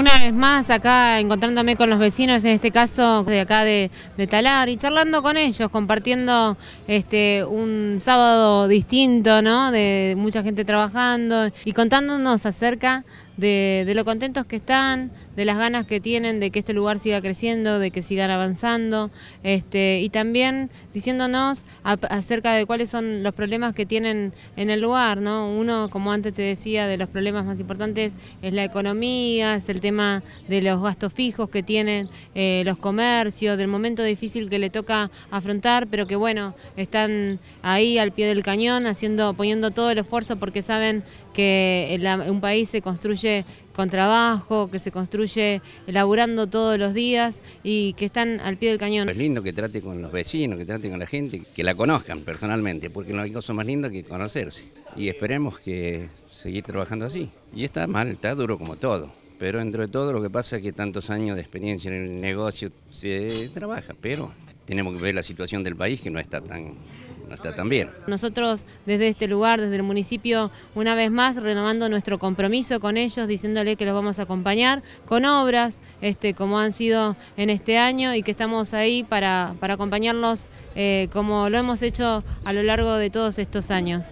Una vez más acá encontrándome con los vecinos, en este caso de acá de, Talar, y charlando con ellos, compartiendo este un sábado distinto, ¿no? De mucha gente trabajando y contándonos acerca de, lo contentos que están, de las ganas que tienen de que este lugar siga creciendo, de que sigan avanzando, este, y también diciéndonos acerca de cuáles son los problemas que tienen en el lugar. ¿no? Uno, como antes te decía, de los problemas más importantes es la economía, es el tema de los gastos fijos que tienen eh, los comercios, del momento difícil que le toca afrontar, pero que bueno, están ahí al pie del cañón, haciendo, poniendo todo el esfuerzo porque saben que un país se construye con trabajo, que se construye elaborando todos los días y que están al pie del cañón. Es lindo que trate con los vecinos, que trate con la gente, que la conozcan personalmente, porque no hay cosa más linda que conocerse. Y esperemos que seguir trabajando así. Y está mal, está duro como todo pero dentro de todo lo que pasa es que tantos años de experiencia en el negocio se trabaja, pero tenemos que ver la situación del país que no está tan está Nosotros desde este lugar, desde el municipio, una vez más renovando nuestro compromiso con ellos, diciéndole que los vamos a acompañar con obras, este, como han sido en este año y que estamos ahí para, acompañarlos eh, como lo hemos hecho a lo largo de todos estos años.